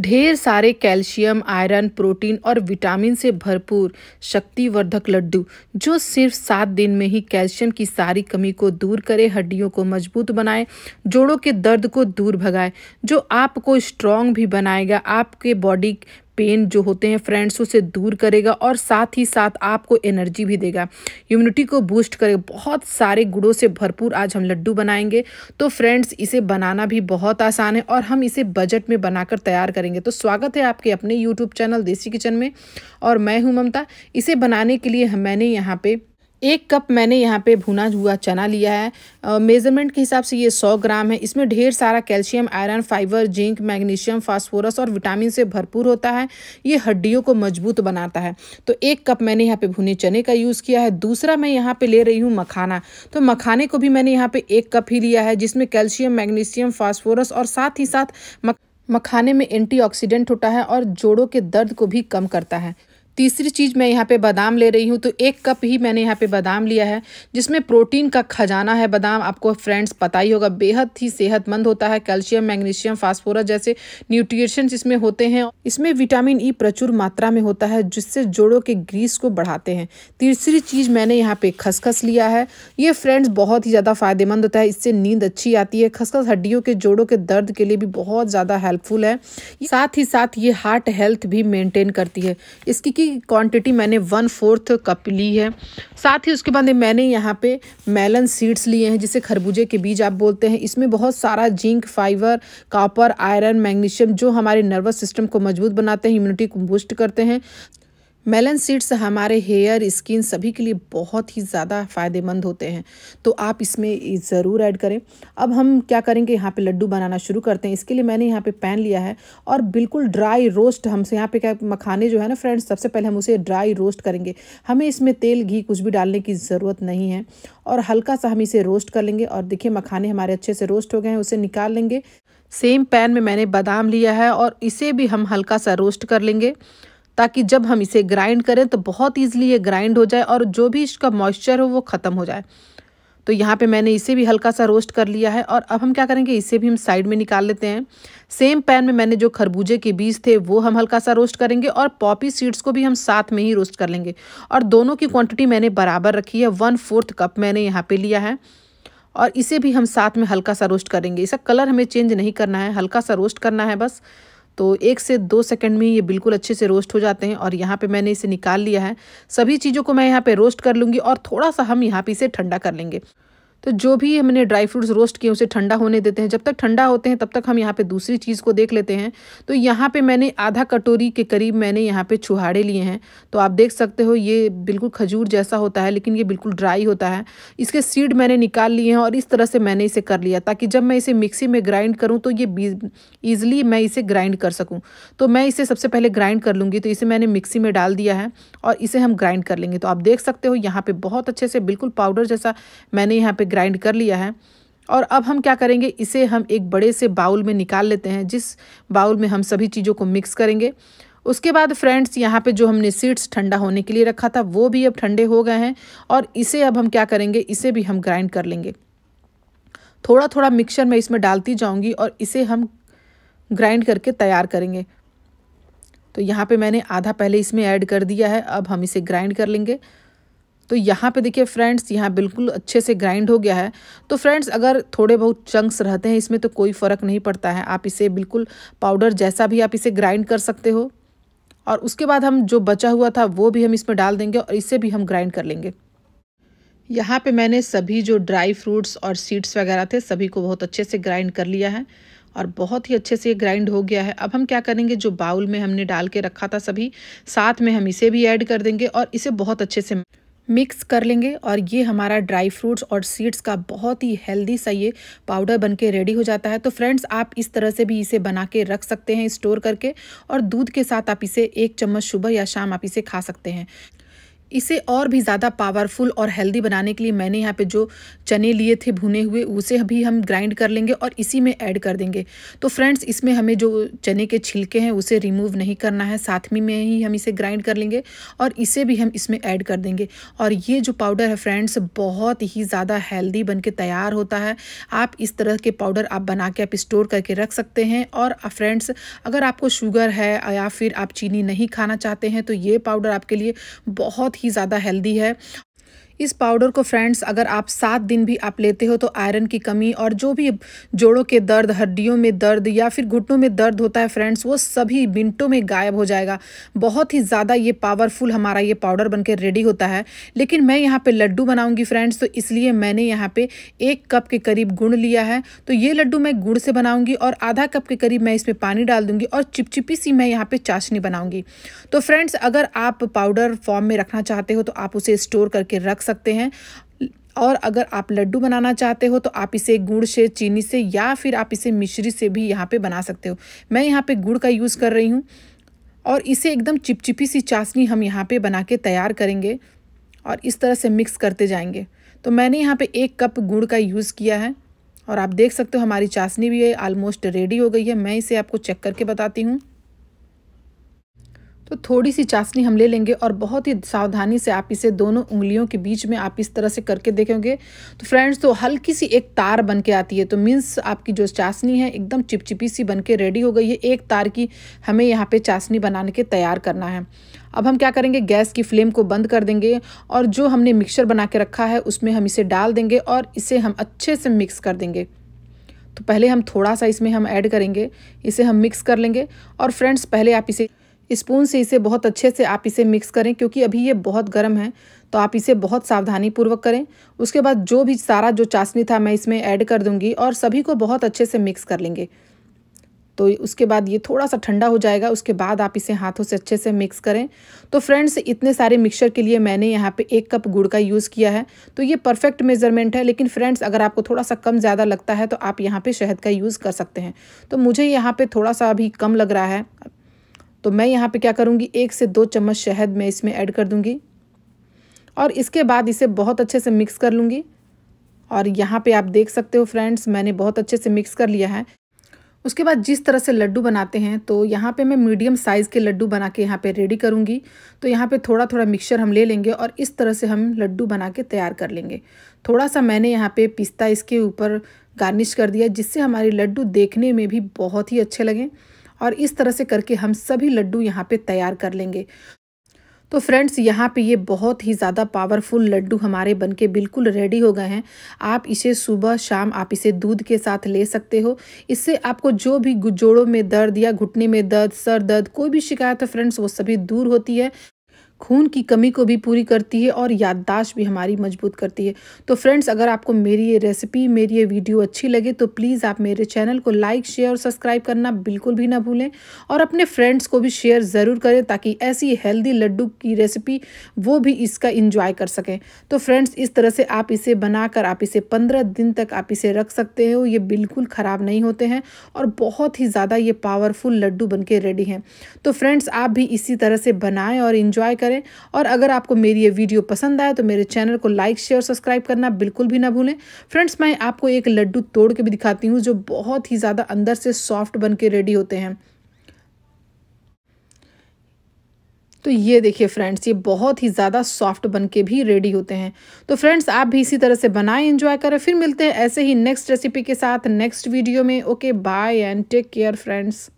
ढेर सारे calcium iron protein और विटामिन से भरपूर शक्तिवर्धक लड्डू जो सिर्फ सात दिन में ही कैल्शियम की सारी कमी को दूर करे हड्डियों को मजबूत बनाए जोड़ों के दर्द को दूर भगाए जो आपको स्ट्रांग भी बनाएगा आपके बॉडी पेन जो होते हैं फ्रेंड्स उसे दूर करेगा और साथ ही साथ आपको एनर्जी भी देगा इम्यूनिटी को बूस्ट करेगा बहुत सारे गुड़ों से भरपूर आज हम लड्डू बनाएंगे तो फ्रेंड्स इसे बनाना भी बहुत आसान है और हम इसे बजट में बनाकर तैयार करेंगे तो स्वागत है आपके अपने यूट्यूब चैनल देसी किचन में और मैं हूँ ममता इसे बनाने के लिए मैंने यहाँ पर एक कप मैंने यहाँ पे भुना हुआ चना लिया है मेज़रमेंट के हिसाब से ये 100 ग्राम है इसमें ढेर सारा calcium iron fibre zinc magnesium phosphorus और विटामिन से भरपूर होता है ये हड्डियों को मजबूत बनाता है तो एक कप मैंने यहाँ पे भुने चने का यूज़ किया है दूसरा मैं यहाँ पे ले रही हूँ मखाना तो मखाने को भी मैंने यहाँ पर एक कप ही लिया है जिसमें कैल्शियम मैग्नीशियम फॉस्फोरस और साथ ही साथ मखाने में एंटीऑक्सीडेंट होता है और जोड़ों के दर्द को भी कम करता है तीसरी चीज़ मैं यहाँ पे बादाम ले रही हूँ तो एक कप ही मैंने यहाँ पे बादाम लिया है जिसमें प्रोटीन का खजाना है बादाम आपको फ्रेंड्स पता ही होगा बेहद ही सेहतमंद होता है कैल्शियम मैग्नीशियम फास्फोरस जैसे न्यूट्रिशंस इसमें होते हैं इसमें विटामिन ई प्रचुर मात्रा में होता है जिससे जोड़ों के ग्रीस को बढ़ाते हैं तीसरी चीज़ मैंने यहाँ पे खसखस लिया है ये फ्रेंड्स बहुत ही ज़्यादा फ़ायदेमंद होता है इससे नींद अच्छी आती है खसखस हड्डियों के जोड़ों के दर्द के लिए भी बहुत ज़्यादा हेल्पफुल है साथ ही साथ ये हार्ट हेल्थ भी मेनटेन करती है इसकी क्वांटिटी मैंने वन फोर्थ कप ली है साथ ही उसके बाद मैंने यहाँ पे मेलन सीड्स लिए हैं जिसे खरबूजे के बीज आप बोलते हैं इसमें बहुत सारा zinc fibre copper iron magnesium जो हमारे नर्वस सिस्टम को मजबूत बनाते हैं इम्यूनिटी को बूस्ट करते हैं मेलन सीड्स हमारे हेयर स्किन सभी के लिए बहुत ही ज़्यादा फ़ायदेमंद होते हैं तो आप इसमें ज़रूर ऐड करें अब हम क्या करेंगे यहाँ पे लड्डू बनाना शुरू करते हैं इसके लिए मैंने यहाँ पे पैन लिया है और बिल्कुल ड्राई रोस्ट हमसे यहाँ पे क्या मखाने जो है ना फ्रेंड्स सबसे पहले हम उसे ड्राई रोस्ट करेंगे हमें इसमें तेल घी कुछ भी डालने की ज़रूरत नहीं है और हल्का सा हम इसे रोस्ट कर लेंगे और देखिए मखाने हमारे अच्छे से रोस्ट हो गए हैं उसे निकाल लेंगे सेम पैन में मैंने बादाम लिया है और इसे भी हम हल्का सा रोस्ट कर लेंगे ताकि जब हम इसे ग्राइंड करें तो बहुत ईजिली ये ग्राइंड हो जाए और जो भी इसका मॉइस्चर हो वो ख़त्म हो जाए तो यहाँ पे मैंने इसे भी हल्का सा रोस्ट कर लिया है और अब हम क्या करेंगे इसे भी हम साइड में निकाल लेते हैं सेम पैन में मैंने जो खरबूजे के बीज थे वो हम हल्का सा रोस्ट करेंगे और पॉपी सीड्स को भी हम साथ में ही रोस्ट कर लेंगे और दोनों की क्वांटिटी मैंने बराबर रखी है वन फोर्थ कप मैंने यहाँ पर लिया है और इसे भी हम साथ में हल्का सा रोस्ट करेंगे इसका कलर हमें चेंज नहीं करना है हल्का सा रोस्ट करना है बस तो एक से दो सेकंड में ये बिल्कुल अच्छे से रोस्ट हो जाते हैं और यहाँ पे मैंने इसे निकाल लिया है सभी चीज़ों को मैं यहाँ पे रोस्ट कर लूँगी और थोड़ा सा हम यहाँ पे इसे ठंडा कर लेंगे तो जो भी हमने ड्राई फ्रूट्स रोस्ट किए उसे ठंडा होने देते हैं जब तक ठंडा होते हैं तब तक हम यहाँ पे दूसरी चीज़ को देख लेते हैं तो यहाँ पे मैंने आधा कटोरी के करीब मैंने यहाँ पे छुहाड़े लिए हैं तो आप देख सकते हो ये बिल्कुल खजूर जैसा होता है लेकिन ये बिल्कुल ड्राई होता है इसके सीड मैंने निकाल लिए हैं और इस तरह से मैंने इसे कर लिया ताकि जब मैं इसे मिक्सी में ग्राइंड करूँ तो ये ईजिली मैं इसे ग्राइंड कर सकूँ तो मैं इसे सबसे पहले ग्राइंड कर लूँगी तो इसे मैंने मिक्सी में डाल दिया है और इसे हम ग्राइंड कर लेंगे तो आप देख सकते हो यहाँ पर बहुत अच्छे से बिल्कुल पाउडर जैसा मैंने यहाँ पर ग्राइंड कर लिया है और अब हम क्या करेंगे इसे हम एक बड़े से बाउल में निकाल लेते हैं जिस बाउल में हम सभी चीज़ों को मिक्स करेंगे उसके बाद फ्रेंड्स यहाँ पे जो हमने सीड्स ठंडा होने के लिए रखा था वो भी अब ठंडे हो गए हैं और इसे अब हम क्या करेंगे इसे भी हम ग्राइंड कर लेंगे थोड़ा थोड़ा मिक्सचर मैं इसमें डालती जाऊँगी और इसे हम ग्राइंड करके तैयार करेंगे तो यहाँ पे मैंने आधा पहले इसमें ऐड कर दिया है अब हम इसे ग्राइंड कर लेंगे तो यहाँ पे देखिए फ्रेंड्स यहाँ बिल्कुल अच्छे से ग्राइंड हो गया है तो फ्रेंड्स अगर थोड़े बहुत चंक्स रहते हैं इसमें तो कोई फ़र्क नहीं पड़ता है आप इसे बिल्कुल पाउडर जैसा भी आप इसे ग्राइंड कर सकते हो और उसके बाद हम जो बचा हुआ था वो भी हम इसमें डाल देंगे और इसे भी हम ग्राइंड कर लेंगे यहाँ पे मैंने सभी जो ड्राई फ्रूट्स और सीड्स वगैरह थे सभी को बहुत अच्छे से ग्राइंड कर लिया है और बहुत ही अच्छे से ये ग्राइंड हो गया है अब हम क्या करेंगे जो बाउल में हमने डाल के रखा था सभी साथ में हम इसे भी ऐड कर देंगे और इसे बहुत अच्छे से मिक्स कर लेंगे और ये हमारा ड्राई फ्रूट्स और सीड्स का बहुत ही हेल्दी सा ये पाउडर बन के रेडी हो जाता है तो फ्रेंड्स आप इस तरह से भी इसे बना के रख सकते हैं स्टोर करके और दूध के साथ आप इसे एक चम्मच सुबह या शाम आप इसे खा सकते हैं इसे और भी ज़्यादा पावरफुल और हेल्दी बनाने के लिए मैंने यहाँ पे जो चने लिए थे भुने हुए उसे भी हम ग्राइंड कर लेंगे और इसी में ऐड कर देंगे तो फ्रेंड्स इसमें हमें जो चने के छिलके हैं उसे रिमूव नहीं करना है साथ में ही हम इसे ग्राइंड कर लेंगे और इसे भी हम इसमें ऐड कर देंगे और ये जो पाउडर है फ्रेंड्स बहुत ही ज़्यादा हेल्दी बन के तैयार होता है आप इस तरह के पाउडर आप बना के आप स्टोर करके रख सकते हैं और फ्रेंड्स अगर आपको शुगर है या फिर आप चीनी नहीं खाना चाहते हैं तो ये पाउडर आपके लिए बहुत ही ज़्यादा हेल्दी है इस पाउडर को फ्रेंड्स अगर आप सात दिन भी आप लेते हो तो आयरन की कमी और जो भी जोड़ों के दर्द हड्डियों में दर्द या फिर घुटनों में दर्द होता है फ्रेंड्स वो सभी मिनटों में गायब हो जाएगा बहुत ही ज़्यादा ये पावरफुल हमारा ये पाउडर बनकर रेडी होता है लेकिन मैं यहाँ पर लड्डू बनाऊँगी फ्रेंड्स तो इसलिए मैंने यहाँ पर एक कप के करीब गुड़ लिया है तो ये लड्डू मैं गुड़ से बनाऊँगी और आधा कप के करीब मैं इसमें पानी डाल दूँगी और चिपचिपी सी मैं यहाँ पर चाशनी बनाऊँगी तो फ्रेंड्स अगर आप पाउडर फॉर्म में रखना चाहते हो तो आप उसे स्टोर करके रख सकते हैं और अगर आप लड्डू बनाना चाहते हो तो आप इसे गुड़ से चीनी से या फिर आप इसे मिश्री से भी यहाँ पे बना सकते हो मैं यहाँ पे गुड़ का यूज़ कर रही हूँ और इसे एकदम चिपचिपी सी चाशनी हम यहाँ पे बना के तैयार करेंगे और इस तरह से मिक्स करते जाएंगे तो मैंने यहाँ पे एक कप गुड़ का यूज़ किया है और आप देख सकते हो हमारी चाशनी भी आलमोस्ट रेडी हो गई है मैं इसे आपको चेक करके बताती हूँ तो थोड़ी सी चाशनी हम ले लेंगे और बहुत ही सावधानी से आप इसे दोनों उंगलियों के बीच में आप इस तरह से करके देखेंगे तो फ्रेंड्स तो हल्की सी एक तार बन के आती है तो मीन्स आपकी जो चाशनी है एकदम चिपचिपी सी बन के रेडी हो गई है एक तार की हमें यहाँ पे चाशनी बनाने के तैयार करना है अब हम क्या करेंगे गैस की फ्लेम को बंद कर देंगे और जो हमने मिक्सर बना के रखा है उसमें हम इसे डाल देंगे और इसे हम अच्छे से मिक्स कर देंगे तो पहले हम थोड़ा सा इसमें हम ऐड करेंगे इसे हम मिक्स कर लेंगे और फ्रेंड्स पहले आप इसे स्पून से इसे बहुत अच्छे से आप इसे मिक्स करें क्योंकि अभी ये बहुत गर्म है तो आप इसे बहुत सावधानी पूर्वक करें उसके बाद जो भी सारा जो चाशनी था मैं इसमें ऐड कर दूंगी और सभी को बहुत अच्छे से मिक्स कर लेंगे तो उसके बाद ये थोड़ा सा ठंडा हो जाएगा उसके बाद आप इसे हाथों से अच्छे से मिक्स करें तो फ्रेंड्स इतने सारे मिक्सचर के लिए मैंने यहाँ पे एक कप गुड़ का यूज़ किया है तो ये परफेक्ट मेजरमेंट है लेकिन फ्रेंड्स अगर आपको थोड़ा सा कम ज़्यादा लगता है तो आप यहाँ पे शहद का यूज़ कर सकते हैं तो मुझे यहाँ पर थोड़ा सा अभी कम लग रहा है तो मैं यहाँ पे क्या करूँगी एक से दो चम्मच शहद मैं इसमें ऐड कर दूँगी और इसके बाद इसे बहुत अच्छे से मिक्स कर लूँगी और यहाँ पे आप देख सकते हो फ्रेंड्स मैंने बहुत अच्छे से मिक्स कर लिया है उसके बाद जिस तरह से लड्डू बनाते हैं तो यहाँ पे मैं मीडियम साइज़ के लड्डू बना के यहाँ पे रेडी करूँगी तो यहाँ पे थोड़ा थोड़ा मिक्सचर हम ले लेंगे और इस तरह से हम लड्डू बना के तैयार कर लेंगे थोड़ा सा मैंने यहाँ पे पिस्ता इसके ऊपर गार्निश कर दिया जिससे हमारे लड्डू देखने में भी बहुत ही अच्छे लगें और इस तरह से करके हम सभी लड्डू यहाँ पे तैयार कर लेंगे तो फ्रेंड्स यहाँ पे ये बहुत ही ज़्यादा पावरफुल लड्डू हमारे बनके बिल्कुल रेडी हो गए हैं आप इसे सुबह शाम आप इसे दूध के साथ ले सकते हो इससे आपको जो भी जोड़ों में दर्द या घुटने में दर्द सर दर्द कोई भी शिकायत है फ्रेंड्स वो सभी दूर होती है खून की कमी को भी पूरी करती है और याददाश्त भी हमारी मजबूत करती है तो फ्रेंड्स अगर आपको मेरी ये रेसिपी मेरी ये वीडियो अच्छी लगे तो प्लीज़ आप मेरे चैनल को लाइक शेयर और सब्सक्राइब करना बिल्कुल भी ना भूलें और अपने फ्रेंड्स को भी शेयर ज़रूर करें ताकि ऐसी हेल्दी लड्डू की रेसिपी वो भी इसका इंजॉय कर सकें तो फ्रेंड्स इस तरह से आप इसे बनाकर आप इसे पंद्रह दिन तक आप इसे रख सकते हो ये बिल्कुल ख़राब नहीं होते हैं और बहुत ही ज़्यादा ये पावरफुल लड्डू बन रेडी हैं तो फ्रेंड्स आप भी इसी तरह से बनाएँ और इन्जॉय करें और अगर आपको मेरी ये वीडियो पसंद आए तो मेरे चैनल को लाइक शेयर सब्सक्राइब करना बिल्कुल भी ना भूलें फ्रेंड्स मैं आपको एक लड्डू तोड़ के भी दिखाती हूँ जो बहुत ही ज़्यादा अंदर से सॉफ्ट बन के रेडी होते हैं तो ये देखिए फ्रेंड्स ये बहुत ही ज़्यादा सॉफ्ट बन के भी रेडी होते हैं तो फ्रेंड्स आप भी इसी तरह से बनाएं एंजॉय करें फिर मिलते हैं ऐसे ही नेक्स्ट रेसिपी के साथ नेक्स्ट वीडियो में okay bye and take care friends